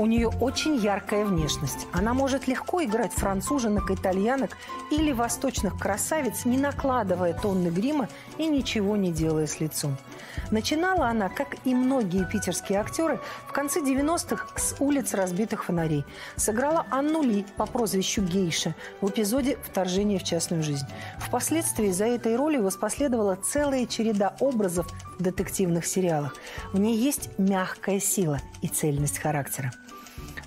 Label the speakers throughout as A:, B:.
A: У нее очень яркая внешность. Она может легко играть француженок, итальянок или восточных красавиц, не накладывая тонны грима и ничего не делая с лицом. Начинала она, как и многие питерские актеры, в конце 90-х с улиц разбитых фонарей. Сыграла Анну Ли по прозвищу Гейша в эпизоде «Вторжение в частную жизнь». Впоследствии за этой ролью воспоследовала целая череда образов в детективных сериалах. В ней есть мягкая сила и цельность характера.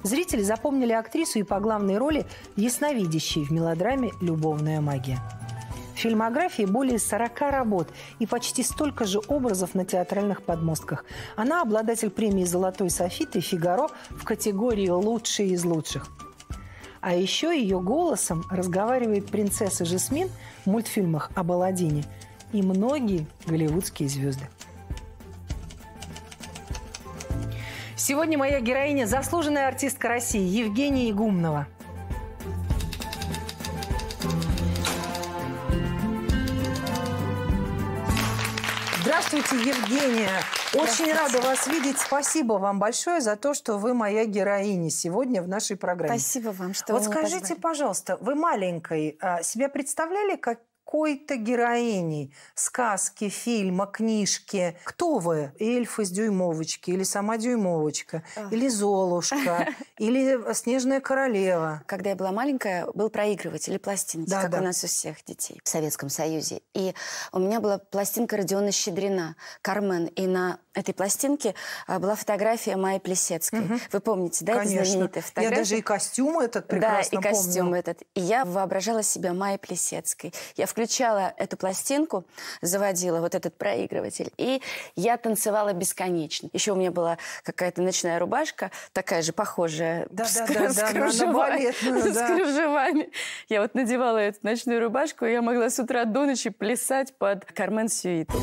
A: Зрители запомнили актрису и по главной роли ясновидящей в мелодраме «Любовная магия». В фильмографии более 40 работ и почти столько же образов на театральных подмостках. Она обладатель премии «Золотой софит» «Фигаро» в категории «Лучшие из лучших». А еще ее голосом разговаривает принцесса Жасмин в мультфильмах об Аладдине и многие голливудские звезды. Сегодня моя героиня – заслуженная артистка России Евгения Игумнова. Здравствуйте, Евгения. Очень рада вас видеть. Спасибо вам большое за то, что вы моя героиня сегодня в нашей программе. Спасибо вам, что Вот вы скажите, позвали. пожалуйста, вы маленькой а, себя представляли как какой-то героиней сказки, фильма, книжки. Кто вы? Эльф из Дюймовочки, или сама Дюймовочка, Ох. или Золушка, или э, Снежная королева. Когда я была маленькая, был проигрыватель или
B: пластинки, да, как да. у нас у всех детей в Советском Союзе. И у меня была пластинка Родиона Щедрина, Кармен. И на этой пластинке а, была фотография Майи Плесецкой. Угу. Вы помните, да, Конечно. это знаменитая фотография? Я даже и
A: костюм этот прекрасно Да, и костюм помню.
B: этот. И я воображала себя Майей Плесецкой. Я включила включала эту пластинку, заводила вот этот проигрыватель, и я танцевала бесконечно. Еще у меня была какая-то ночная рубашка, такая же, похожая, да, с, да, да, с, кружевами, да. с кружевами. Я вот надевала эту ночную рубашку, и я могла с утра до ночи плясать под Кармен Сюиту.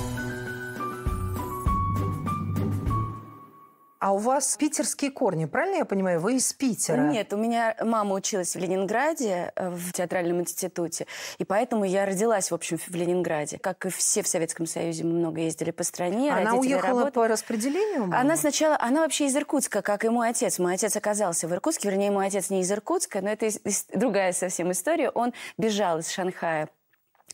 A: А у вас питерские корни, правильно я понимаю? Вы из Питера?
B: Нет, у меня мама училась в Ленинграде, э, в театральном институте, и поэтому я родилась, в общем, в Ленинграде. Как и все в Советском Союзе, мы много ездили по стране. Она уехала работали. по распределению? Мама? Она сначала, она вообще из Иркутска, как и мой отец. Мой отец оказался в Иркутске, вернее, мой отец не из Иркутска, но это другая совсем история. Он бежал из Шанхая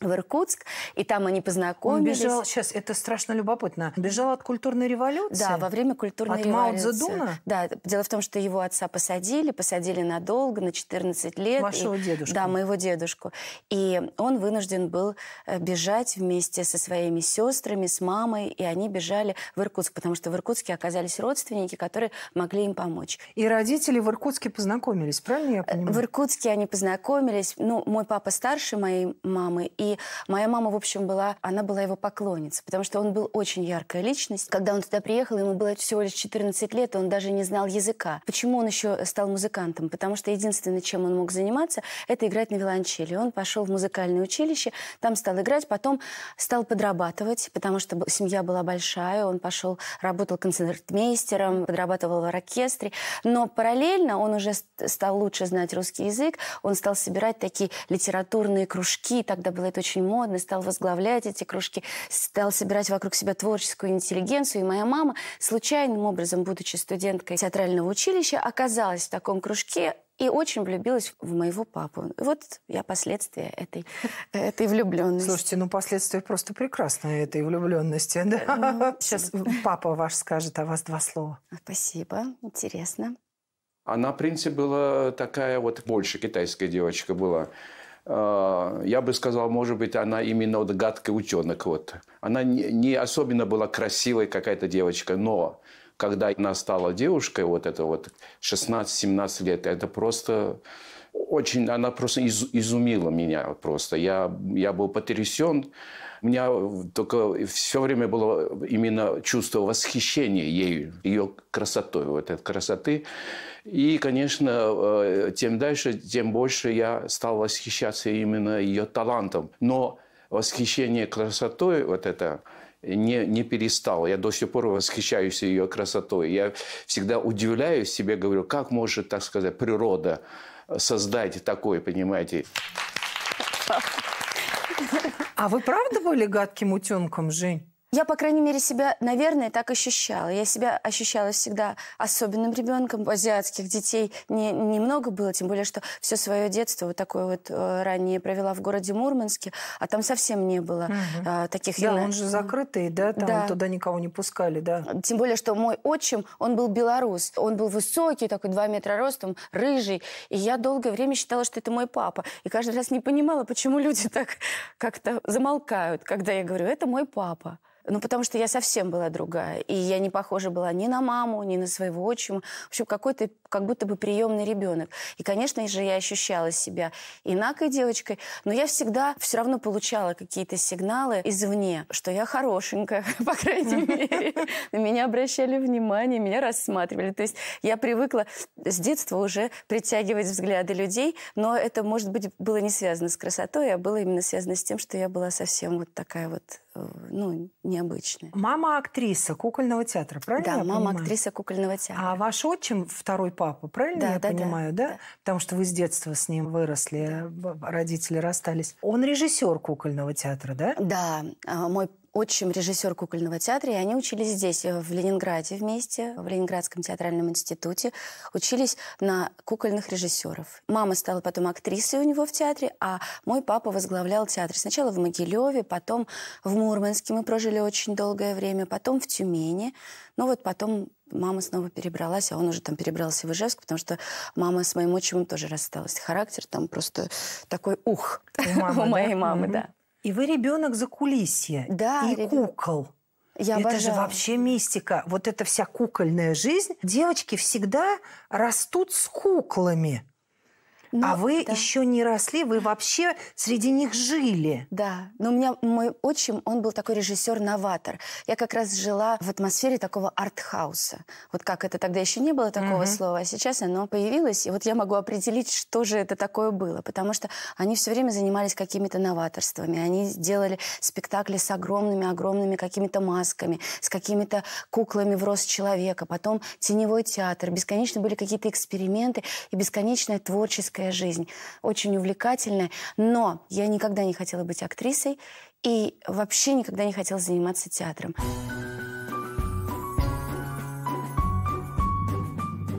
B: в Иркутск, и там они познакомились. Он бежал,
A: сейчас это страшно любопытно, бежал от культурной революции? Да, во время культурной от революции. От Мао Цзэдуна?
B: Да, дело в том, что его отца посадили, посадили надолго, на 14 лет. Вашего и, дедушку? Да, моего дедушку. И он вынужден был э, бежать вместе со своими сестрами, с мамой, и они бежали в Иркутск, потому что в Иркутске оказались родственники, которые могли им помочь. И родители в Иркутске познакомились, правильно я э, понимаю? В Иркутске они познакомились. Ну, мой папа старше моей мамы, и и моя мама, в общем, была, она была его поклонницей, потому что он был очень яркая личность. Когда он туда приехал, ему было всего лишь 14 лет, он даже не знал языка. Почему он еще стал музыкантом? Потому что единственное, чем он мог заниматься, это играть на виолончели. Он пошел в музыкальное училище, там стал играть, потом стал подрабатывать, потому что семья была большая, он пошел, работал концертмейстером, подрабатывал в оркестре, но параллельно он уже стал лучше знать русский язык, он стал собирать такие литературные кружки, тогда было это это очень модно, стал возглавлять эти кружки, стал собирать вокруг себя творческую интеллигенцию. И моя мама, случайным образом, будучи студенткой театрального училища, оказалась в таком кружке и очень влюбилась в моего папу. И вот я последствия
A: этой, этой влюбленности. Слушайте, ну последствия просто прекрасные этой влюбленности. Да? Ну, Сейчас папа ваш скажет о вас два слова. А, спасибо, интересно.
C: Она, в принципе, была такая вот больше китайская девочка была. Э, я бы сказал, может быть, она именно вот гадкий утенок. Вот. Она не особенно была красивой какая-то девочка, но когда она стала девушкой, вот это вот 16-17 лет, это просто очень, она просто из, изумила меня просто. Я, я был потрясен. У меня только все время было именно чувство восхищения ею, ее красотой, вот этой красоты. И, конечно, э, тем дальше, тем больше я стал восхищаться именно ее талантом. Но восхищение красотой, вот это, не, не перестал. Я до сих пор восхищаюсь ее красотой. Я всегда удивляюсь себе, говорю, как может, так сказать, природа создать такое, понимаете?
A: А вы правда были гадким утенком, Жень? Я, по
B: крайней мере, себя, наверное, так ощущала. Я себя ощущала всегда особенным ребенком. Азиатских детей не, немного было, тем более, что все свое детство вот такое вот э, ранее провела в городе Мурманске, а там совсем не было угу. а, таких... Да, юна... он же закрытый, да? Там да. туда никого не пускали, да? Тем более, что мой отчим, он был белорус. Он был высокий, такой 2 метра ростом, рыжий. И я долгое время считала, что это мой папа. И каждый раз не понимала, почему люди так как-то замолкают, когда я говорю, это мой папа. Ну, потому что я совсем была другая. И я не похожа была ни на маму, ни на своего отчима. В общем, какой-то, как будто бы приемный ребенок. И, конечно же, я ощущала себя инакой девочкой, но я всегда все равно получала какие-то сигналы извне, что я хорошенькая, по крайней мере. На меня обращали внимание, меня рассматривали. То есть я привыкла с детства уже притягивать взгляды людей, но это, может быть, было не связано с красотой, а было именно связано с тем, что я была совсем вот такая вот Э, ну, необычное.
A: Мама актриса кукольного театра, правильно? Да, я мама понимаю? актриса кукольного а театра. А ваш отчим второй папа, правильно да, я да, понимаю, да, да? да? Потому что вы с детства с ним выросли, да. родители расстались. Он режиссер кукольного театра, да? Да, а мой отчим режиссер кукольного
B: театра, и они учились здесь, э, в Ленинграде вместе, в Ленинградском театральном институте, учились на кукольных режиссеров. Мама стала потом актрисой у него в театре, а мой папа возглавлял театр. Сначала в Могилеве, потом в Мурманске мы прожили очень долгое время, потом в Тюмени. Ну вот потом мама снова перебралась, а он уже там перебрался в Ижевск, потому что мама с моим отчимом тоже рассталась. Характер там просто такой ух
D: у, мамы, у моей да? мамы, mm-hmm. да.
A: И вы ребенок за кулисье. Да. И ребен... кукол. Я это обожаю. же вообще мистика. Вот эта вся кукольная жизнь. Девочки всегда растут с куклами. А но, а вы да. еще не росли, вы вообще
B: среди них жили. Да, но у меня мой отчим, он был такой режиссер-новатор. Я как раз жила в атмосфере такого артхауса. Вот как это тогда еще не было такого угу. слова, а сейчас оно появилось, и вот я могу определить, что же это такое было, потому что они все время занимались какими-то новаторствами, они делали спектакли с огромными-огромными какими-то масками, с какими-то куклами в рост человека, потом теневой театр, бесконечно были какие-то эксперименты и бесконечное творческое своя жизнь, очень увлекательная. Но я никогда не хотела быть актрисой и вообще никогда не хотела заниматься театром.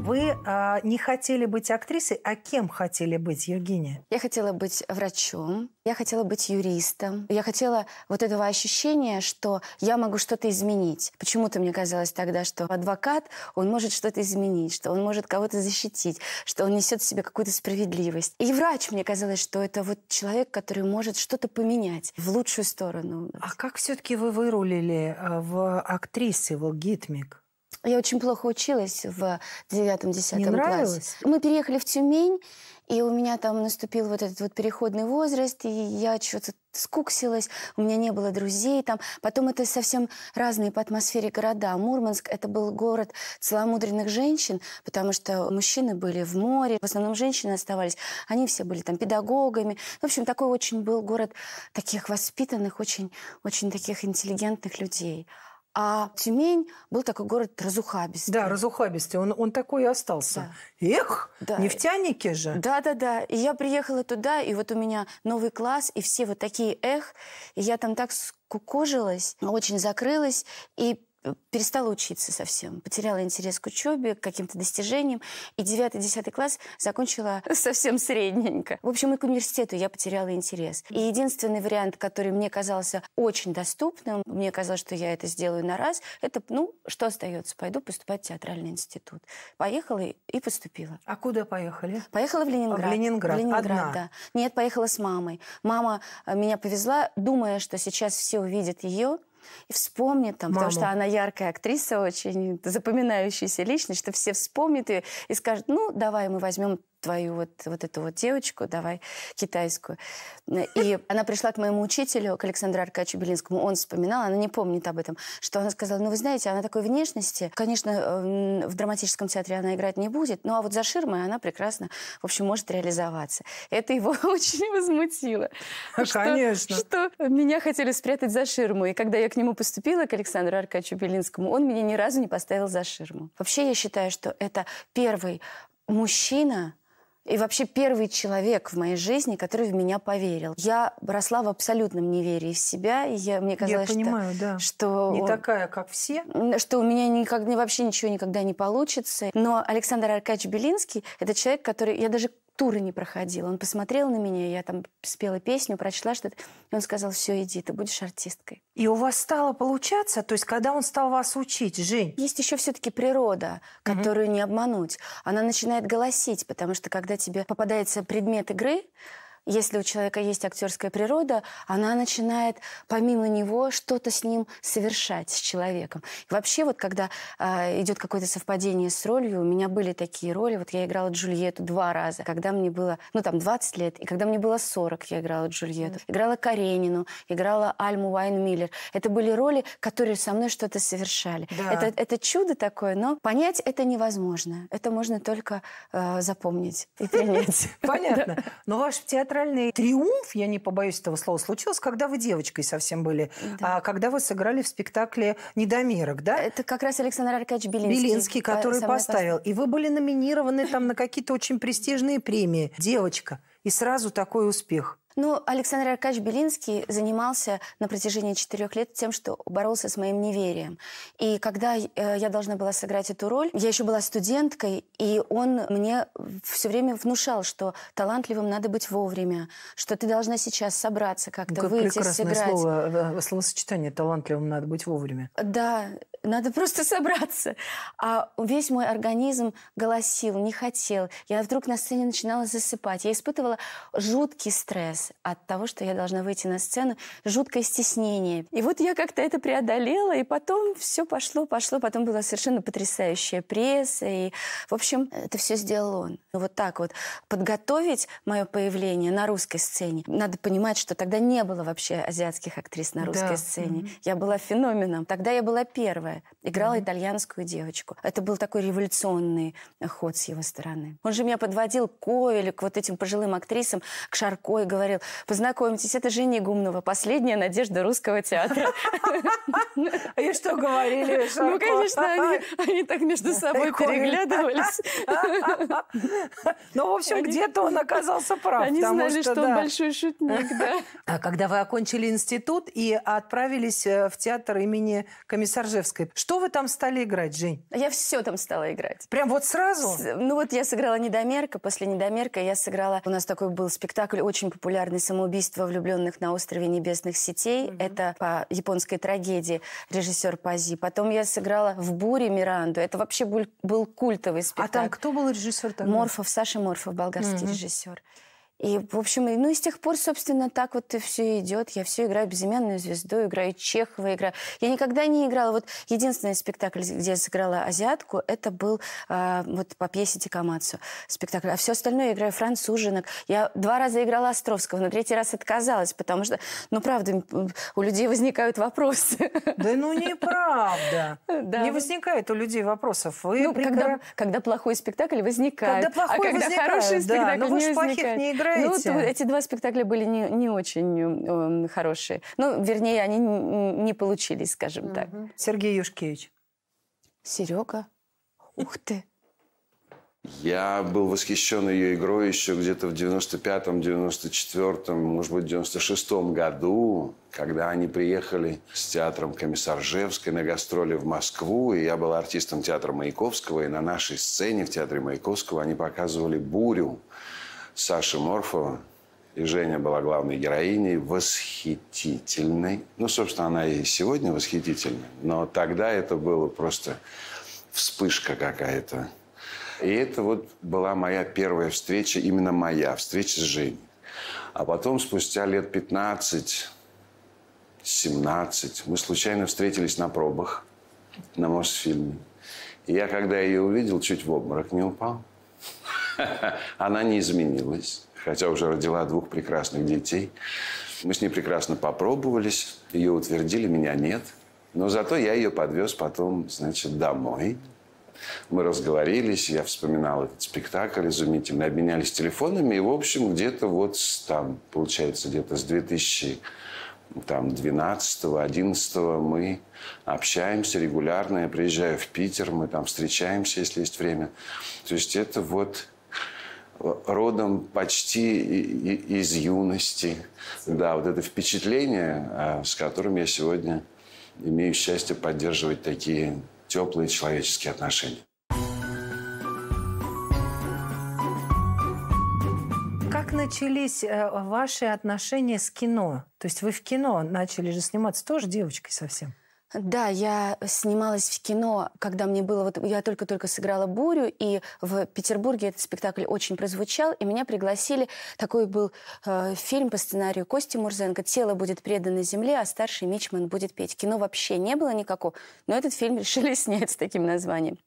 A: Вы а, не хотели быть актрисой, а кем хотели быть, Евгения? Я хотела быть врачом,
B: я хотела быть юристом, я хотела вот этого ощущения, что я могу что-то изменить. Почему-то мне казалось тогда, что адвокат, он может что-то изменить, что он может кого-то защитить, что он несет в себе какую-то справедливость. И врач, мне казалось, что это вот человек, который может что-то поменять в лучшую сторону.
A: А как все-таки вы вырулили э, в актрисы, в алгитмик? Я очень плохо училась в девятом-десятом
B: классе. Мы переехали в Тюмень, и у меня там наступил вот этот вот переходный возраст, и я что-то скуксилась, у меня не было друзей там. Потом это совсем разные по атмосфере города. Мурманск — это был город целомудренных женщин, потому что мужчины были в море, в основном женщины оставались. Они все были там педагогами. В общем, такой очень был город таких воспитанных, очень, очень таких интеллигентных людей. А Тюмень был такой город разухабистый.
A: Да, разухабистый. Он, он такой и остался.
B: Да. Эх, да. нефтяники же. Да, да, да. И я приехала туда, и вот у меня новый класс, и все вот такие эх. И я там так скукожилась, очень закрылась. И Э, перестала учиться совсем, потеряла интерес к учебе, к каким-то достижениям, и 9-10 класс закончила совсем средненько. В общем, и к университету я потеряла интерес. И единственный вариант, который мне казался очень доступным, мне казалось, что я это сделаю на раз, это, ну, что остается? Пойду поступать в театральный институт. Поехала и поступила. А куда поехали?
A: Поехала в Ленинград. В Ленинград, в Ленинград Одна? да.
B: Нет, поехала с мамой. Мама э, меня повезла, думая, что сейчас все увидят ее, и вспомнит там, Маму. потому что она яркая актриса, очень запоминающаяся личность, что все вспомнят ее и скажут, ну, давай мы возьмем твою вот, вот эту вот девочку, давай, китайскую. И она пришла к моему учителю, к Александру Аркадьевичу Белинскому, он вспоминал, она не помнит об этом, что она сказала, ну, вы знаете, она такой внешности, конечно, э, в драматическом театре она играть не будет, ну, а вот за ширмой она прекрасно, в общем, может реализоваться. Это его очень возмутило.
A: А, конечно.
B: Что меня хотели спрятать за ширму, и когда я к нему поступила, к Александру Аркадьевичу Белинскому, он меня ни разу не поставил за ширму. Вообще, я считаю, что это первый мужчина, и вообще первый человек в моей жизни, который в меня поверил. Я росла в абсолютном неверии в себя. И я, мне казалось, я понимаю, что, да. что... Не такая, как все. Что у меня никак, вообще ничего никогда не получится. Но Александр Аркадьевич Белинский – это человек, который... Я даже тура не проходил. Он посмотрел на меня, я там спела песню, прочла что-то. И он сказал, все, иди, ты будешь артисткой.
A: И у вас стало получаться? То есть,
B: когда он стал вас учить, Жень? Есть еще все-таки природа, которую угу. не обмануть. Она начинает голосить, потому что, когда тебе попадается предмет игры, если у человека есть актерская природа, она начинает помимо него что-то с ним совершать, с человеком. И вообще вот когда э, а, идет какое-то совпадение с ролью, у меня были такие роли. Вот я играла Джульетту два раза, когда мне было, ну там 20 лет, и когда мне было 40, я играла Джульетту. Играла Каренину, играла Альму Вайнмиллер. Это были роли, которые со мной что-то совершали. Да. Это, это чудо такое, но понять это невозможно. Это можно только
A: э, запомнить и принять. Понятно. Но ваш театр театральный триумф, я не побоюсь этого слова, случился, когда вы девочкой совсем были, да. а когда вы сыграли в спектакле «Недомерок», да? Это как раз Александр Аркадьевич Белинский. Белинский, который по поставил. И вы были номинированы там на какие-то очень престижные премии. Девочка. И сразу такой успех – ну,
B: Александр Аркадьевич Белинский занимался на протяжении четырех лет тем, что боролся с моим неверием. И когда э, я должна была сыграть эту роль, я еще была студенткой, и он мне все время внушал, что талантливым надо быть вовремя, что ты должна сейчас собраться как-то, ну, как выйти, прекрасное сыграть. Слово,
A: э, э, словосочетание «талантливым надо быть вовремя».
B: Да, надо просто собраться. А весь мой организм голосил, не хотел. Я вдруг на сцене начинала засыпать. Я испытывала жуткий стресс от того, что я должна выйти на сцену, жуткое стеснение. И вот я как-то это преодолела, и потом все пошло, пошло. Потом была совершенно потрясающая пресса. И, в общем, это все сделал он. Ну, вот так вот подготовить мое появление на русской сцене. Надо понимать, что тогда не было вообще азиатских актрис на русской да. сцене. Mm-hmm. Я была феноменом. Тогда я была первая. Играла mm-hmm. итальянскую девочку. Это был такой революционный ход с его стороны. Он же меня подводил Ковель к вот этим пожилым актрисам, к Шарко и говорил, говорил, познакомьтесь, это Женя Гумнова, последняя надежда русского театра.
A: А и что говорили? Ну, конечно, они так между собой переглядывались. Ну, в общем, где-то он оказался прав. Они знали, что он большой шутник, да. А Когда вы окончили институт и отправились э, в театр имени Комиссаржевской, что вы там стали играть, Жень? Я все там стала играть. Прям вот сразу? Ну,
B: вот я сыграла «Недомерка», после «Недомерка» я сыграла... У нас такой был спектакль очень популярный популярны самоубийства влюбленных на острове Небесных сетей. Mm-hmm. Это по японской трагедии режиссер Пази. Потом я сыграла в «Буре» Миранду. Это вообще был, был культовый спектакль. А там кто был режиссер? Тогда? Морфов, Саша Морфов, болгарский mm-hmm. режиссер. И, в общем, ну и с тех пор, собственно, так вот и все идет. Я все играю «Безымянную звезду», играю Чехова, играю... Я никогда не играла... Вот единственный спектакль, где я сыграла азиатку, это был э, вот по пьесе Тикамацу спектакль. А все остальное я играю француженок. Я два раза играла Островского, но третий раз отказалась, потому что, ну, правда, у людей возникают вопросы. Да ну, неправда. Да. Не возникает у людей вопросов. Вы ну, прикро... когда, когда плохой спектакль, возникает. Когда плохой а когда возникает, хороший спектакль, да. Но вы не же плохих не играете играете? Ну, то, эти два спектакля были не, не очень э, хорошие. Ну, вернее, они не, не получились, скажем угу. так.
A: Сергей Юшкевич. Серега. Ух ты.
E: Я был восхищен ее игрой еще где-то в 95-м, 94-м, может быть, 96-м году, когда они приехали с театром Комиссаржевской на гастроли в Москву, и я был артистом театра Маяковского, и на нашей сцене в театре Маяковского они показывали «Бурю», Саши Морфова. И Женя была главной героиней, восхитительной. Ну, собственно, она и сегодня восхитительна. Но тогда это было просто вспышка какая-то. И это вот была моя первая встреча, именно моя встреча с Женей. А потом, спустя лет 15, 17, мы случайно встретились на пробах на Мосфильме. И я, когда ее увидел, чуть в обморок не упал. Она не изменилась, хотя уже родила двух прекрасных детей. Мы с ней прекрасно попробовались, ее утвердили, меня нет. Но зато я ее подвез потом, значит, домой. Мы разговорились, я вспоминал этот спектакль изумительно, обменялись телефонами. И, в общем, где-то вот там, получается, где-то с 2000 там 12-11 мы общаемся регулярно. Я приезжаю в Питер, мы там встречаемся, если есть время. То есть это вот родом почти из юности. Да, вот это впечатление, а, с которым я сегодня имею счастье поддерживать такие теплые человеческие отношения.
A: Как начались э, ваши отношения с кино? То есть вы в кино начали же сниматься тоже девочкой совсем? Да, я
B: снималась в кино, когда мне было... Вот я только-только сыграла «Бурю», и в Петербурге этот спектакль очень прозвучал, и меня пригласили. Такой был э, фильм по сценарию Кости Мурзенко «Тело будет предано земле, а старший мичман будет петь». Кино вообще не было никакого, но этот фильм решили снять с таким названием.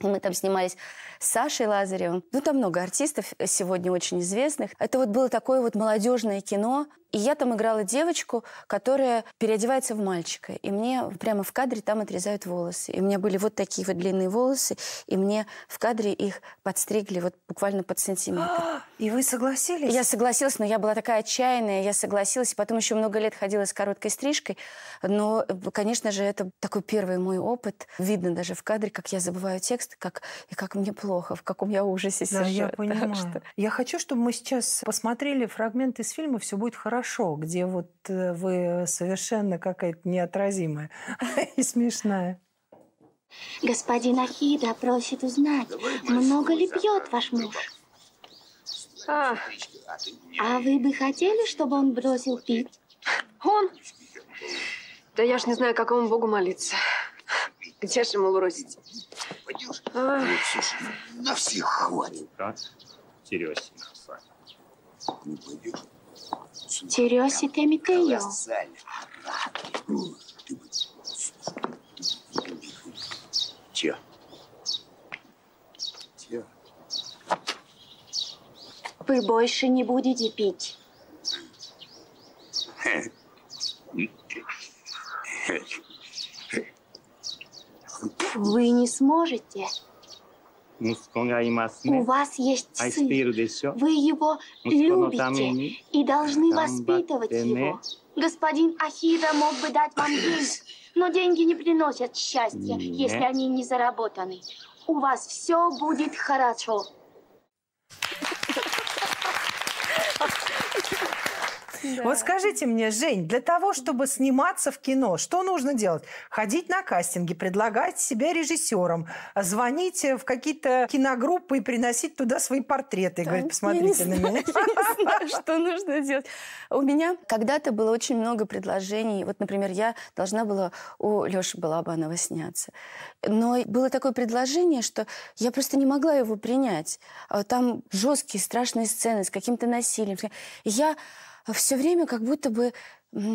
B: И мы там снимались с Сашей Лазаревым. Ну, там много артистов э, сегодня очень известных. Это вот было такое вот молодежное кино. И я там играла девочку, которая переодевается в мальчика. И мне прямо в кадре там отрезают волосы. И у меня были вот такие вот длинные волосы, и мне в кадре их подстригли вот буквально под сантиметр. И вы согласились? Я согласилась, но я была такая отчаянная, я согласилась. И потом еще много лет ходила с короткой стрижкой. Но, конечно же, это такой первый мой опыт. Видно даже в кадре, как я забываю текст, как, и как мне плохо, в каком я ужасе
A: да, сижу. Да, я понимаю. что... Я хочу, чтобы мы сейчас посмотрели фрагмент из фильма «Все будет хорошо» хорошо, где вот э, вы совершенно какая-то неотразимая и смешная.
B: Господин Ахида просит узнать, много ли пьет ваш муж? А, а вы бы хотели, чтобы он бросил пить? Он? Да я ж не знаю, какому богу молиться.
E: Где же ему бросить? Ну,
C: на всех хватит. Серьезно. Не пойдешь.
A: Curiosity Temikeo.
C: Чё? Чё?
B: Вы больше не будете пить. Вы не сможете. У вас есть а сын. Вы его любите и должны воспитывать его. Господин Ахида мог бы дать вам деньги, но деньги не приносят счастья, если они не заработаны. У вас все будет хорошо.
A: Вот скажите мне, Жень, для того, чтобы сниматься в кино, что нужно делать? Ходить на кастинги, предлагать себя режиссером, звонить э, в какие-то киногруппы и приносить туда свои портреты. Да, говорить, посмотрите на меня. Что нужно делать? У меня
B: когда-то было очень много предложений. Вот, например, я должна была у Лёши Балабанова сняться. Но было такое предложение, что я просто не могла его принять. А там жесткие, страшные сцены с каким-то насилием. Я все время как будто бы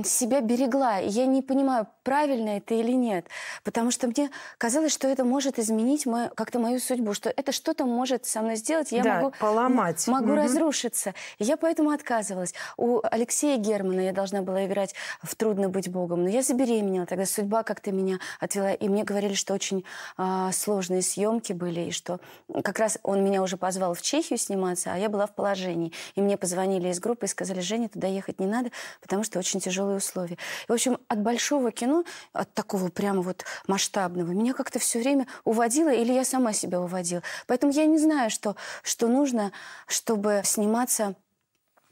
B: себя берегла. Я не понимаю, правильно это или нет. Потому что мне казалось, что это может изменить мою, как-то мою судьбу, что это что-то может со мной сделать. Я да, могу, поломать. Могу угу. разрушиться. И я поэтому отказывалась. У Алексея Германа я должна была играть в «Трудно быть Богом». Но я забеременела. Тогда судьба как-то меня отвела. И мне говорили, что очень э, сложные съемки были. И что как раз он меня уже позвал в Чехию сниматься, а я была в положении. И мне позвонили из группы и сказали, Женя, туда ехать не надо, потому что очень тяжело тяжелые условия. И, в общем, от большого кино, от такого прямо вот масштабного, меня как-то все время уводило, или я сама себя уводила. Поэтому я не знаю, что, что нужно, чтобы сниматься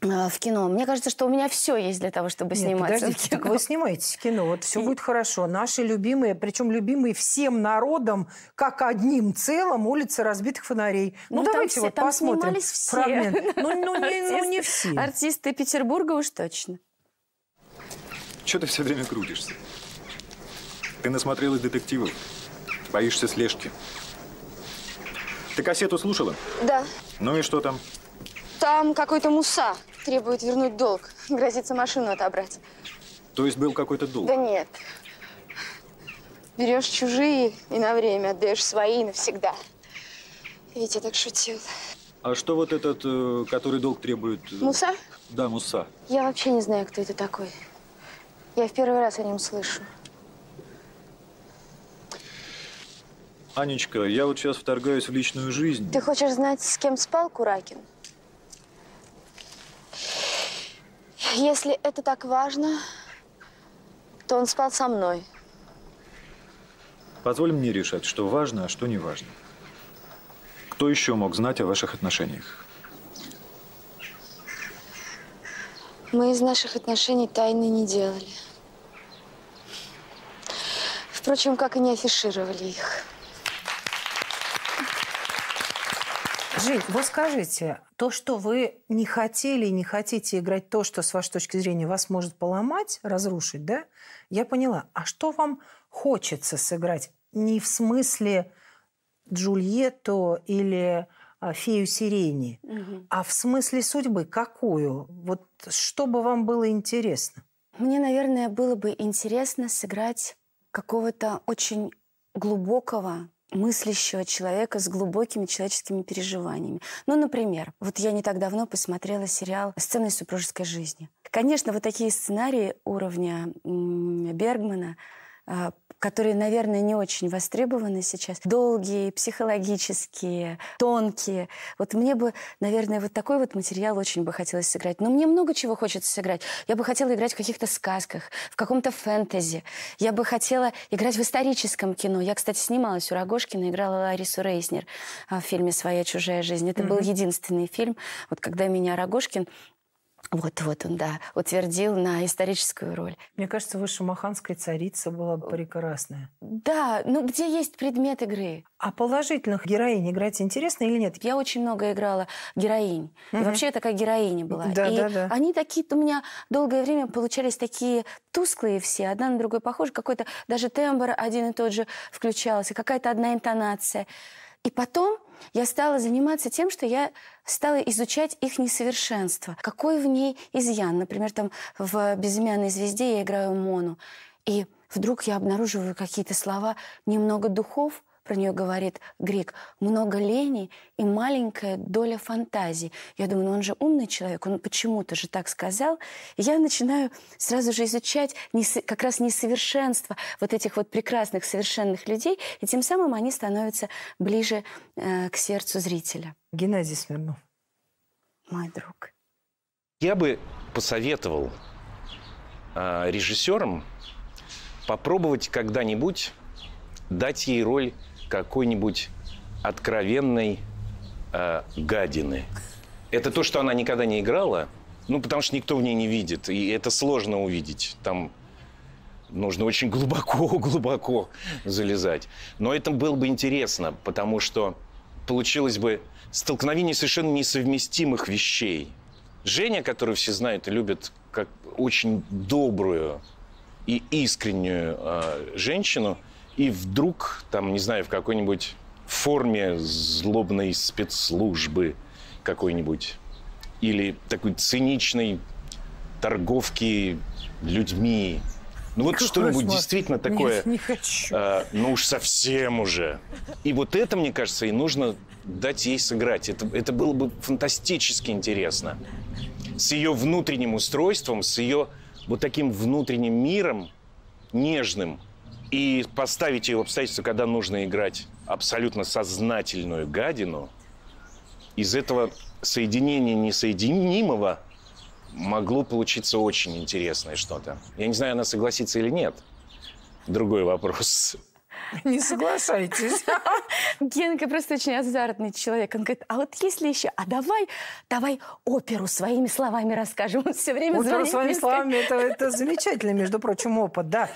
B: э, в кино. Мне кажется, что у меня все есть для того, чтобы Нет, сниматься. Подождите,
A: в кино. вы снимаетесь в кино, вот все и... будет хорошо. Наши любимые, причем любимые всем народом, как одним целым, улица разбитых фонарей. Ну, ну давайте все, вот посмотрим все.
D: Ну, ну, не, ну не все.
A: Артисты Петербурга уж точно.
C: Чего ты все время крутишься? Ты насмотрелась детективов, боишься слежки. Ты кассету слушала? Да. Ну и что там?
B: Там какой-то муса требует вернуть долг. Грозится машину отобрать.
C: То есть был какой-то долг? Да
B: нет. Берешь чужие и на время, отдаешь свои навсегда. Витя так шутил.
C: А что вот этот, э, который долг требует? Э? Муса? Да, Муса.
B: Я вообще не знаю, кто это такой. Я в первый раз о нем слышу.
C: Анечка, я вот сейчас вторгаюсь в личную жизнь.
B: Ты хочешь знать, с кем спал Куракин? Если это так важно, то он спал со мной.
C: Позволь мне решать, что важно, а что не важно. Кто еще мог знать о ваших отношениях?
B: Мы из наших отношений тайны не делали. Впрочем, как и не афишировали их.
A: Жень, вот скажите, то, что вы не хотели и не хотите играть то, что с вашей точки зрения вас может поломать, разрушить, да? Я поняла. А что вам хочется сыграть? Не в смысле Джульетту или а, фею сирени, угу. а в смысле судьбы какую? Вот что бы вам было интересно? Мне, наверное, было бы интересно сыграть какого-то очень
B: глубокого мыслящего человека с глубокими человеческими переживаниями. Ну, например, вот я не так давно посмотрела сериал «Сцены супружеской жизни». Конечно, вот такие сценарии уровня Бергмана – а, которые, наверное, не очень востребованы сейчас. Долгие, психологические, тонкие. Вот мне бы, наверное, вот такой вот материал очень бы хотелось сыграть. Но мне много чего хочется сыграть. Я бы хотела играть в каких-то сказках, в каком-то фэнтези. Я бы хотела играть в историческом кино. Я, кстати, снималась у Рогожкина, играла Ларису Рейснер а, в фильме «Своя чужая жизнь». Это mm-hmm. был единственный фильм, вот когда меня Рогожкин вот, вот он, да, утвердил
A: на историческую роль. Мне кажется, выше Маханской царица была прекрасная. Да, ну где есть предмет игры? А положительных героинь играть интересно или нет? Я очень
B: много играла героинь. Угу. И вообще я такая героиня была. Да, и да, да. они такие у меня долгое время получались такие тусклые все, одна на другой похожа. Какой-то даже тембр один и тот же включался, какая-то одна интонация. И потом я стала заниматься тем, что я стала изучать их несовершенство. Какой в ней изъян? Например, там в «Безымянной звезде» я играю мону. И вдруг я обнаруживаю какие-то слова, немного духов, про нее говорит Грик, много лени и маленькая доля фантазии. Я думаю, ну он же умный человек, он почему-то же так сказал. И я начинаю сразу же изучать как раз несовершенство вот этих вот прекрасных, совершенных людей, и тем самым они становятся ближе э, к сердцу зрителя. Геннадий
A: Смирнов. Мой друг.
C: Я бы посоветовал э, режиссерам попробовать когда-нибудь дать ей роль какой-нибудь откровенной э, гадины. Это то, что она никогда не играла, ну, потому что никто в ней не видит, и это сложно увидеть. Там нужно очень глубоко-глубоко залезать. Но это было бы интересно, потому что получилось бы столкновение совершенно несовместимых вещей. Женя, которую все знают и любят как очень добрую и искреннюю э, женщину, и вдруг, там, не знаю, в какой-нибудь форме злобной спецслужбы какой-нибудь, или такой циничной торговки людьми. Ну вот что-нибудь действительно такое. Не, не хочу. Э, ну уж совсем уже. И вот это, мне кажется, и нужно дать ей сыграть. Это, это было бы фантастически интересно. С ее внутренним устройством, с ее вот таким внутренним миром, нежным, и поставить ее в обстоятельства, когда нужно играть абсолютно сознательную гадину, из этого соединения несоединимого могло получиться очень интересное что-то. Я не знаю, она согласится или нет. Другой вопрос.
B: Не соглашайтесь. Генка просто очень азартный человек. Он говорит, а вот если еще, а давай, давай оперу своими словами расскажем. Он все время Оперу своими
A: словами, это, это замечательный, между прочим, опыт, да.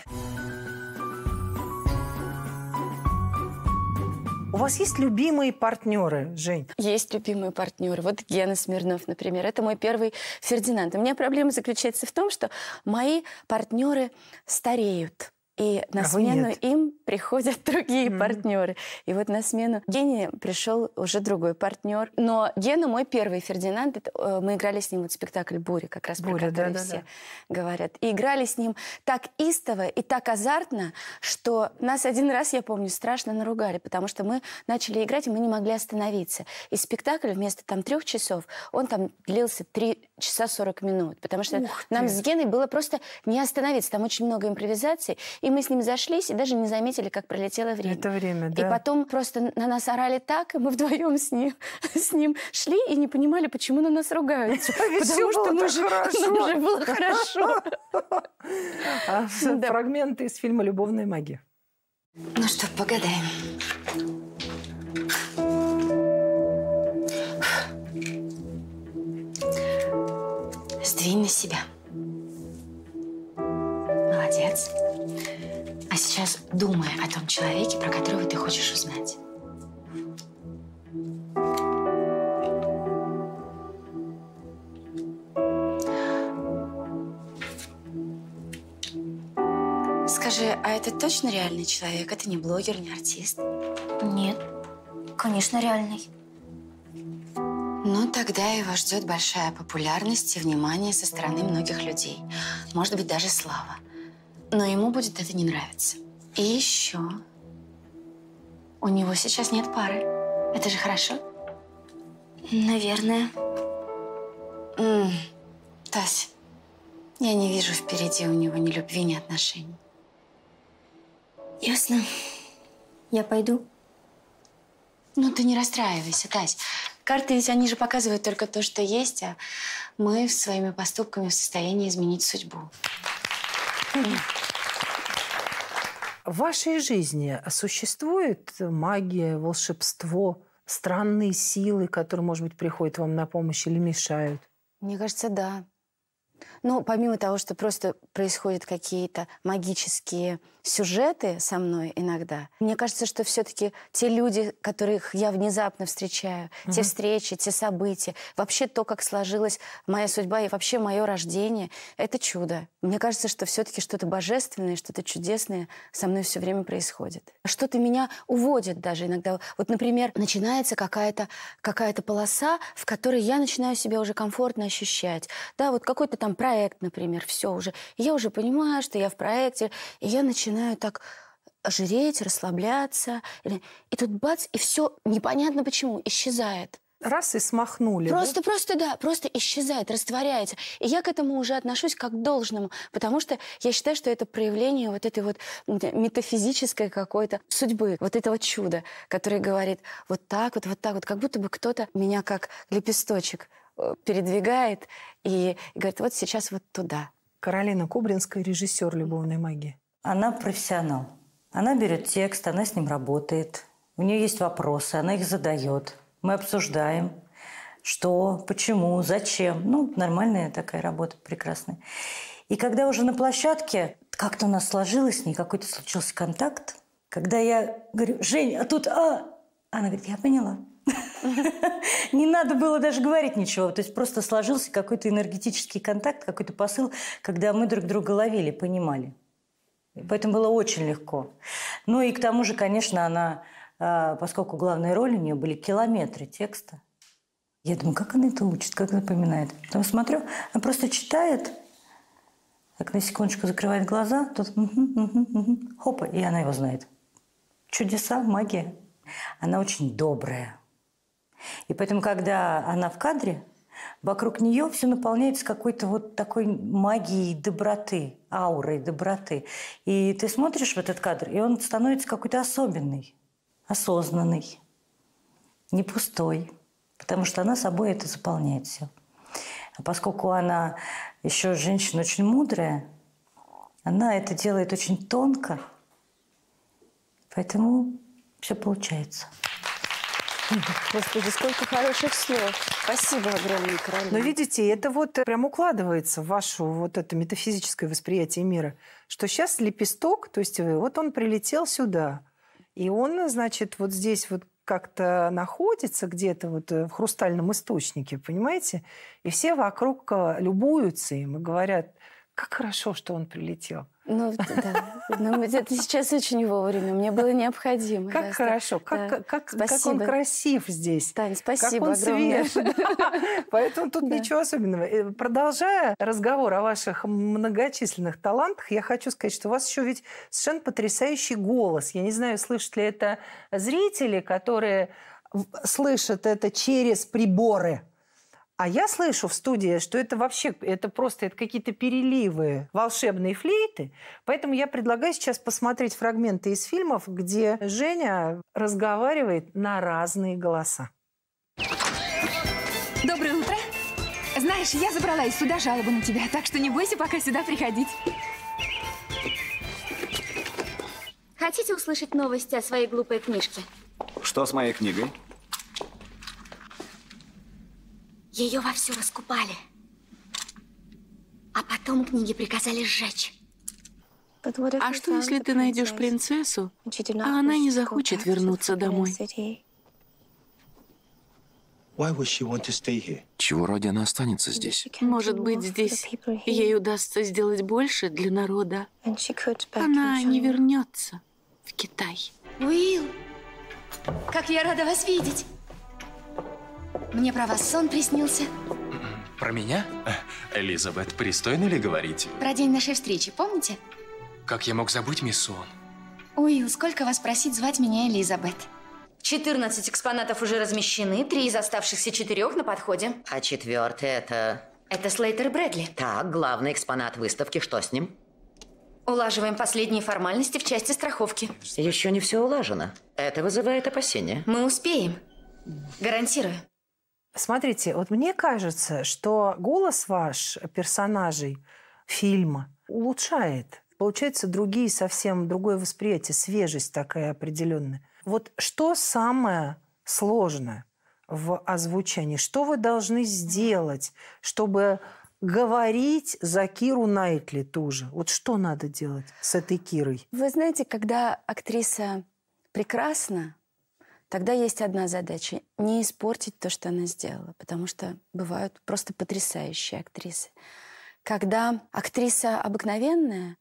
A: У вас есть любимые партнеры, Жень? Есть любимые
B: партнеры. Вот Гена Смирнов, например. Это мой первый Фердинанд. У меня проблема заключается в том, что мои партнеры стареют. И а на а смену им приходят другие mm-hmm. партнеры. И вот на смену Гене пришел уже другой партнер. Но Гена мой первый Фердинанд. Э, мы играли с ним вот спектакль «Буря», как раз Буря, про который да, да, да. говорят. И играли с ним так истово и так азартно, что нас один раз, я помню, страшно наругали, потому что мы начали играть, и мы не могли остановиться. И спектакль вместо там трех часов, он там длился три часа 40 минут, потому что нам с Геной было просто не остановиться. Там очень много импровизации, и мы с ним зашлись и даже не заметили, как пролетело время.
A: Это время, да. И
B: потом просто на нас орали так, и мы вдвоем с ним, с ним
A: шли и не понимали, почему на нас ругаются. А потому что мы же, нам ну, же было хорошо. А, фрагменты из фильма «Любовная магия». Ну что, погадаем.
B: Двинь на себя. Молодец. А сейчас думай о том человеке, про которого ты хочешь узнать. Скажи, а это точно реальный человек? Это не блогер, не артист? Нет, конечно, реальный. Ну, тогда его ждет большая популярность и внимание со стороны многих людей. Может быть, даже слава. Но ему будет это не нравиться. И еще. У него сейчас нет пары. Это же хорошо? Наверное. М -м, Тась, я не вижу впереди у него ни любви, ни отношений. Ясно. Я пойду. Ну, ты не расстраивайся, Тась. Карты ведь они же показывают только то, что есть, а мы своими поступками в состоянии изменить судьбу.
A: В вашей жизни существует магия, волшебство, странные силы, которые, может быть, приходят вам на помощь или мешают?
B: Мне кажется, да. Ну, помимо того, что просто происходят какие-то магические сюжеты со мной иногда, мне кажется, что все-таки те люди, которых я внезапно встречаю, угу. те встречи, те события, вообще то, как сложилась моя судьба и вообще мое рождение, это чудо. Мне кажется, что все-таки что-то божественное, что-то чудесное со мной все время происходит. Что-то меня уводит даже иногда. Вот, например, начинается какая-то какая полоса, в которой я начинаю себя уже комфортно ощущать. Да, вот какой-то там праздник проект, например, все уже. Я уже понимаю, что я в проекте, и я начинаю так жреть, расслабляться. И тут бац, и все непонятно почему исчезает. Раз и
A: смахнули.
B: Просто, да? просто, да, просто исчезает, растворяется. И я к этому уже отношусь как к должному, потому что я считаю, что это проявление вот этой вот метафизической какой-то судьбы, вот этого чуда, которое говорит вот так вот, вот так вот, как будто бы кто-то меня как лепесточек Э, передвигает и, говорит, вот сейчас вот туда.
D: Каролина Кубринская, режиссер любовной магии. Она профессионал. Она берет текст, она с ним работает. У нее есть вопросы, она их задает. Мы обсуждаем, что, почему, зачем. Ну, нормальная такая работа, прекрасная. И когда уже на площадке как-то у нас сложилось с ней, какой-то случился контакт, когда я говорю, Жень, а тут, а, она говорит, я поняла. Не надо было даже говорить ничего. То есть просто сложился какой-то энергетический контакт, какой-то посыл, когда мы друг друга ловили, понимали. Поэтому было очень легко. Ну и к тому же, конечно, она, а, поскольку главная роль у нее были километры текста, я думаю, как она это учит, как запоминает. Потом смотрю, она просто читает, так на секундочку закрывает глаза, тут угу, угу, угу, хопа, и она его знает. Чудеса, магия. Она очень добрая. И поэтому, когда она в кадре, вокруг нее все наполняется какой-то вот такой магией доброты, аурой доброты. И ты смотришь в этот кадр, и он становится какой-то особенный, осознанный, не пустой, потому что она собой это заполняет все. А поскольку она еще женщина очень мудрая, она это делает очень тонко, поэтому все получается.
B: Господи, сколько хороших слов. Спасибо огромное, Каролина. Но
A: видите, это вот прям укладывается в ваше вот это метафизическое восприятие мира, что сейчас лепесток, то есть э, вот он прилетел сюда, и он, значит, вот здесь вот как-то находится где-то вот э, в хрустальном источнике, понимаете? И все вокруг э, любуются им и говорят, как хорошо, что он прилетел.
B: Ну, да. Ну, это сейчас очень вовремя. Мне было необходимо. Как да, хорошо.
A: Как, да. как, как он красив здесь. Тань, спасибо как он огромное. свеж. Поэтому тут да. ничего особенного. Э, продолжая разговор о ваших многочисленных талантах, я хочу сказать, что у вас еще ведь совершенно потрясающий голос. Я не знаю, слышат ли это зрители, которые слышат это через приборы а я слышу в студии, что это вообще, это просто это какие-то переливы, волшебные флейты. Поэтому я предлагаю сейчас посмотреть фрагменты из фильмов, где Женя разговаривает на разные голоса. Доброе утро. Знаешь, я забрала из суда жалобу на тебя, так что не бойся пока сюда
B: приходить. Хотите услышать новости о своей глупой книжке? Что с моей книгой? Ее вовсю раскупали. А потом книги приказали сжечь. А что, если ты найдешь принцессу, а она не захочет вернуться домой?
C: Чего ради она останется здесь?
B: Может быть, здесь ей удастся сделать больше для народа. Она не
D: вернется
B: в Китай. Уилл, как я рада вас видеть! Мне про вас сон приснился.
C: Про меня? Элизабет, пристойно ли говорить?
B: Про день нашей встречи, помните?
C: Как я мог забыть, мисс Суон?
B: Уилл, сколько вас просить звать меня Элизабет? 14 экспонатов уже размещены, три из оставшихся четырех
D: на подходе. А четвертый это... Это Слейтер Брэдли. Так, главный экспонат выставки, что с ним?
B: Улаживаем последние формальности в части страховки.
D: Еще не все улажено. Это вызывает опасения. Мы успеем.
A: Гарантирую. Смотрите, вот мне кажется, что голос ваш персонажей фильма улучшает. Получается, другие совсем другое восприятие, свежесть такая определенная. Вот что самое сложное в озвучании? Что вы должны сделать, чтобы говорить за Киру Найтли ту же? Вот что надо делать с этой Кирой?
B: Вы знаете, когда актриса прекрасна, Тогда есть одна задача — не испортить то, что она сделала, потому что бывают просто потрясающие актрисы. Когда актриса обыкновенная,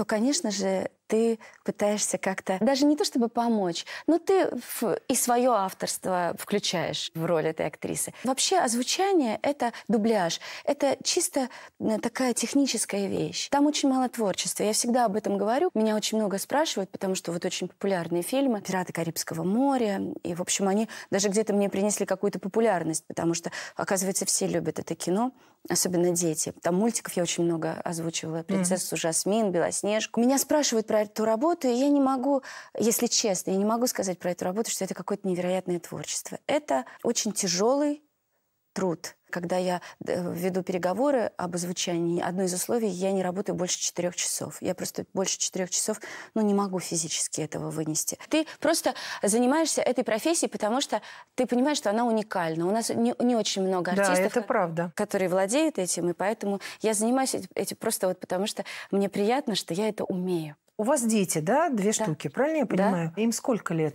B: то, конечно же, ты пытаешься как-то, даже не то чтобы помочь, но ты в, и свое авторство включаешь в роль этой актрисы. Вообще озвучание — это дубляж, это чисто э, такая техническая вещь. Там очень мало творчества, я всегда об этом говорю. Меня очень много спрашивают, потому что вот очень популярные фильмы «Пираты Карибского моря», и, в общем, они даже где-то мне принесли какую-то популярность, потому что, оказывается, все любят это кино особенно дети. Там мультиков я очень много озвучивала. принцессу Жасмин», «Белоснежку». Меня спрашивают про эту работу, и я не могу, если честно, я не могу сказать про эту работу, что это какое-то невероятное творчество. Это очень тяжелый труд. Когда я э, веду переговоры об озвучании, одно из условий – я не работаю больше четырех часов. Я просто больше четырех часов, ну, не могу физически этого вынести. Ты просто занимаешься этой профессией, потому что ты понимаешь, что она уникальна. У нас не, не очень много артистов, да, это правда. которые владеют этим, и поэтому я занимаюсь этим просто вот потому, что мне приятно, что я это умею.
A: У вас дети, да? Две да. штуки, правильно я понимаю?
B: Да. Им сколько лет?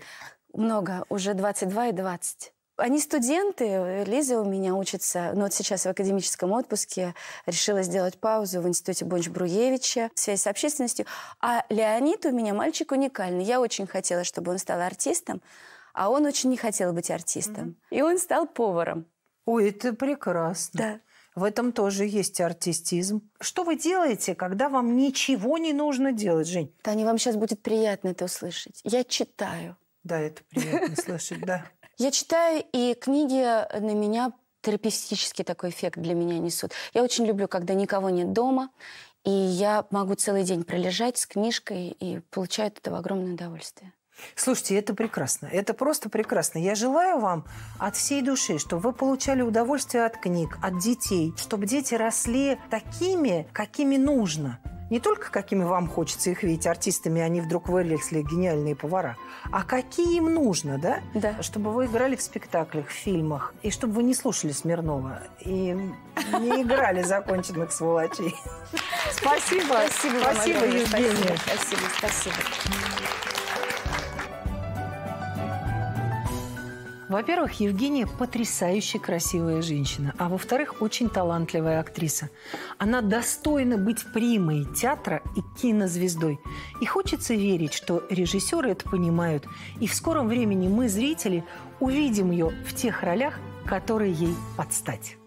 B: Много, уже 22 и 20. Они студенты. Лиза у меня учится, но вот сейчас в академическом отпуске. Решила сделать паузу в институте Бонч-Бруевича, связь с общественностью. А Леонид у меня мальчик уникальный. Я очень хотела, чтобы он стал артистом, а он очень не хотел быть артистом. Mm-hmm. И он стал поваром.
A: Ой, это прекрасно. Да. В этом тоже есть артистизм. Что вы делаете, когда вам ничего не нужно делать, Жень? Таня, вам сейчас будет приятно это услышать. Я
B: читаю.
A: Да, это приятно слышать, да.
B: Я читаю, и книги на меня терапевтический такой эффект для меня несут. Я очень люблю, когда никого нет дома, и я могу целый день пролежать с книжкой и получаю от этого огромное удовольствие.
A: Слушайте, это прекрасно. Это просто прекрасно. Я желаю вам от всей души, чтобы вы получали удовольствие от книг, от детей, чтобы дети росли такими, какими нужно не только какими вам хочется их видеть артистами, они вдруг выросли гениальные повара, а какие им нужно, да? Да. Чтобы вы играли в спектаклях, в фильмах, и чтобы вы не слушали Смирнова, и не играли законченных сволочей.
B: Спасибо. Спасибо, спасибо Евгения. Спасибо, спасибо.
A: Во-первых, Евгения потрясающе красивая женщина, а во-вторых, очень талантливая актриса. Она достойна быть примой театра и кинозвездой. И хочется верить, что режиссеры это понимают, и в скором времени мы, зрители, увидим ее в тех ролях, которые ей подстать.